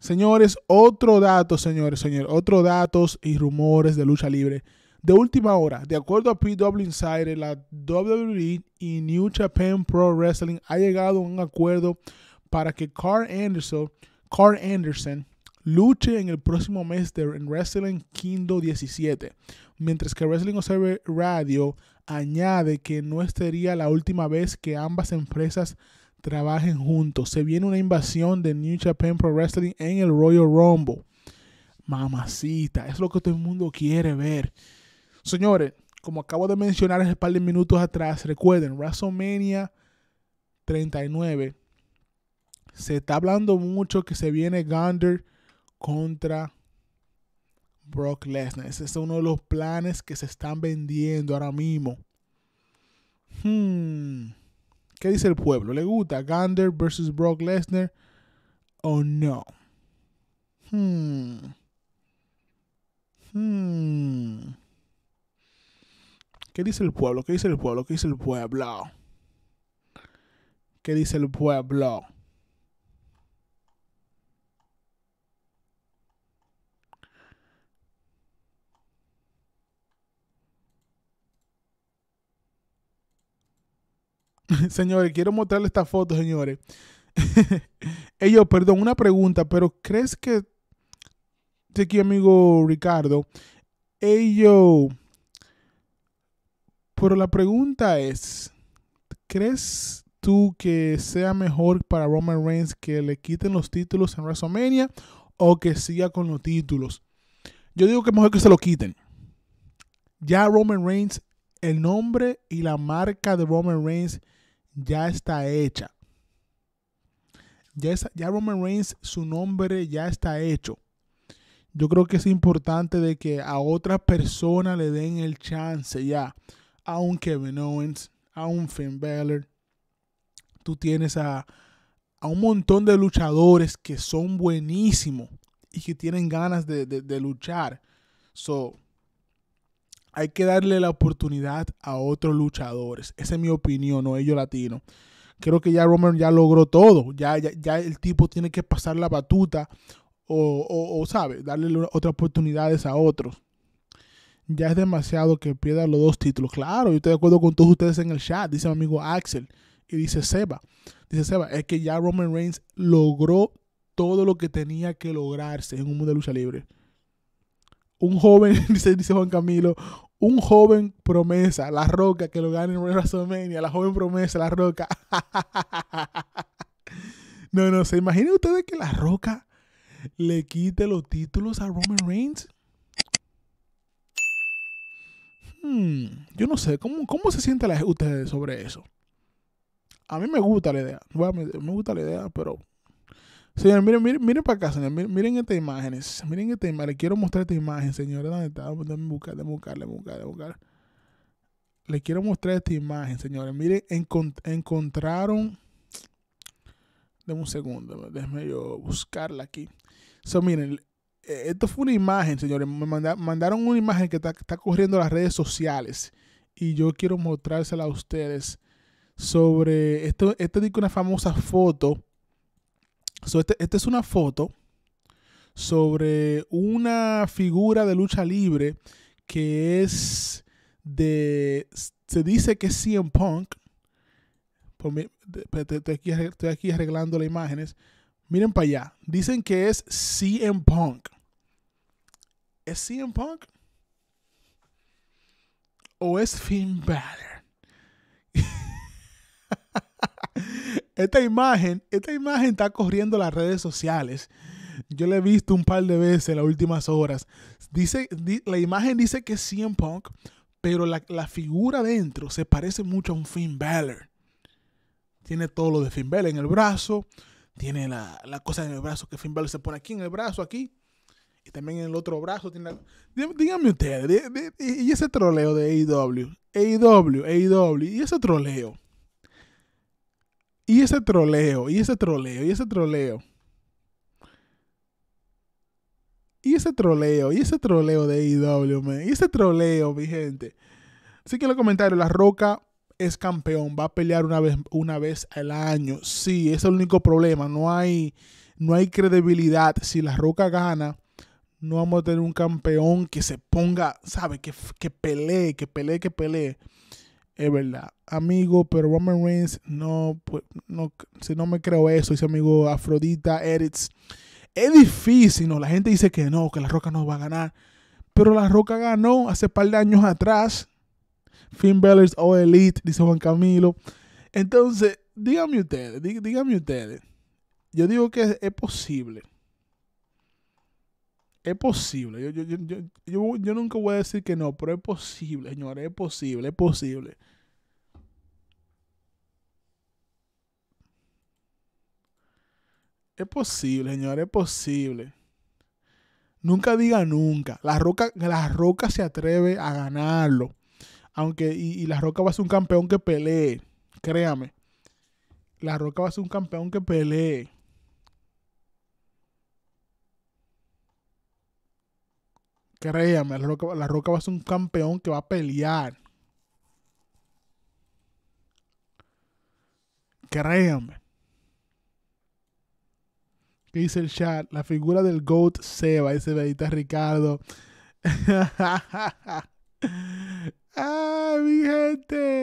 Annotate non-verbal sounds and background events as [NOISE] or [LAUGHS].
Señores, otro dato, señores, señores, otro datos y rumores de lucha libre. De última hora, de acuerdo a PW Insider, la WWE y New Japan Pro Wrestling ha llegado a un acuerdo para que Carl Anderson, Carl Anderson luche en el próximo mes de Wrestling Kingdom 17, mientras que Wrestling Observer Radio añade que no sería la última vez que ambas empresas trabajen juntos. Se viene una invasión de New Japan Pro Wrestling en el Royal Rumble. Mamacita, es lo que todo el mundo quiere ver. Señores, como acabo de mencionar hace un par de minutos atrás, recuerden, WrestleMania 39. Se está hablando mucho que se viene Gander contra Brock Lesnar. Ese es uno de los planes que se están vendiendo ahora mismo. Hmm. ¿Qué dice el pueblo? ¿Le gusta Gander versus Brock Lesnar o no? Hmm. Hmm. ¿Qué dice el pueblo? ¿Qué dice el pueblo? ¿Qué dice el pueblo? ¿Qué dice el pueblo? [LAUGHS] señores, quiero mostrarles esta foto, señores. [LAUGHS] Ellos, perdón, una pregunta, pero ¿crees que aquí, amigo Ricardo? Ellos. Pero la pregunta es: ¿crees tú que sea mejor para Roman Reigns que le quiten los títulos en WrestleMania o que siga con los títulos? Yo digo que mejor que se lo quiten. Ya Roman Reigns el nombre y la marca de Roman Reigns ya está hecha. Ya, ya, Roman Reigns, su nombre ya está hecho. Yo creo que es importante de que a otra persona le den el chance ya. A un Kevin Owens, a un Finn Balor. Tú tienes a, a un montón de luchadores que son buenísimos y que tienen ganas de, de luchar. So, hay que darle la oportunidad a otros luchadores. Esa es mi opinión, no ellos latino. Creo que ya Roman ya logró todo. Ya, ya, el tipo tiene que pasar la batuta o, o, ¿sabe? Darle otras oportunidades a otros. Ya es demasiado que pierda los dos títulos. Claro, yo estoy de acuerdo con todos ustedes en el chat, dice mi amigo Axel. Y dice Seba. Dice Seba, es que ya Roman Reigns logró todo lo que tenía que lograrse en un mundo de lucha libre un joven, [LAUGHS] dice, dice, Juan Camilo, un joven promesa, La Roca, que lo gane en WrestleMania, la joven promesa, La Roca. [LAUGHS] no, no, ¿se imaginan ustedes que La Roca le quite los títulos a Roman Reigns? Hmm, yo no sé, ¿cómo, cómo se sienten ustedes sobre eso? A mí me gusta la idea, me gusta la idea, pero Señor, miren, miren, para acá, señores Miren, estas imágenes. Miren esta imagen. Le quiero mostrar esta imagen, señores ¿Dónde está? buscar, déjame buscar, déjame buscar, Le quiero mostrar esta imagen, señores. Miren, encontraron. Denme un segundo, déjeme yo buscarla aquí. miren, eh, esto fue una imagen, señores. Me mandaron una imagen que está, corriendo las redes sociales. Y yo quiero mostrársela a ustedes sobre. Esto, esto una famosa foto este, esta es una foto sobre una figura de lucha libre que es de. Se dice que es CM Punk. Pues estoy aquí arreglando las imágenes. Miren para allá. Dicen que es CM Punk. ¿Es CM Punk? ¿O es Finn Balor? esta imagen, esta imagen está corriendo las redes sociales. Yo la he visto un par de veces en las últimas horas. Dice, la imagen dice que es CM Punk, pero la, figura dentro se parece mucho a un Finn Balor. Tiene todo lo de Finn Balor en el brazo. Tiene la, cosa en el brazo que Finn Balor se pone aquí en el brazo, aquí. Y también en el otro brazo tiene... díganme ustedes, y ese troleo de AEW, AEW, AEW, y ese troleo y ese troleo, y ese troleo, y ese troleo. Y ese troleo, y ese troleo de IW, e Y ese troleo, mi gente. Así que en los comentarios, La Roca es campeón, va a pelear una vez, una vez al año. Sí, ese es el único problema. No hay, no hay credibilidad. Si La Roca gana, no vamos a tener un campeón que se ponga, ¿sabe? Que, que pelee, que pelee, que pelee es verdad. Amigo, pero Roman Reigns no, pues, no, si no me creo eso, dice amigo Afrodita Edits. Es difícil, ¿no? La gente dice que no, que la Roca no va a ganar. Pero la Roca ganó hace par de años atrás. Finn Balor's o Elite, dice Juan Camilo. Entonces, díganme ustedes, díganme ustedes. Yo digo que es posible es posible. Yo, nunca voy a decir que no, pero es posible, señores. Es posible, es posible. Es posible, señores. Es posible. Nunca diga nunca. La roca, la roca se atreve a ganarlo. Aunque, y, y la roca va a ser un campeón que pelee. Créame. La roca va a ser un campeón que pelee. Créame, la Roca, va a ser un campeón que va a pelear. Créame. ¿Qué dice el chat? La figura del GOAT se Seba, dice Bedita Ricardo. ¡Ah, [LAUGHS] mi gente!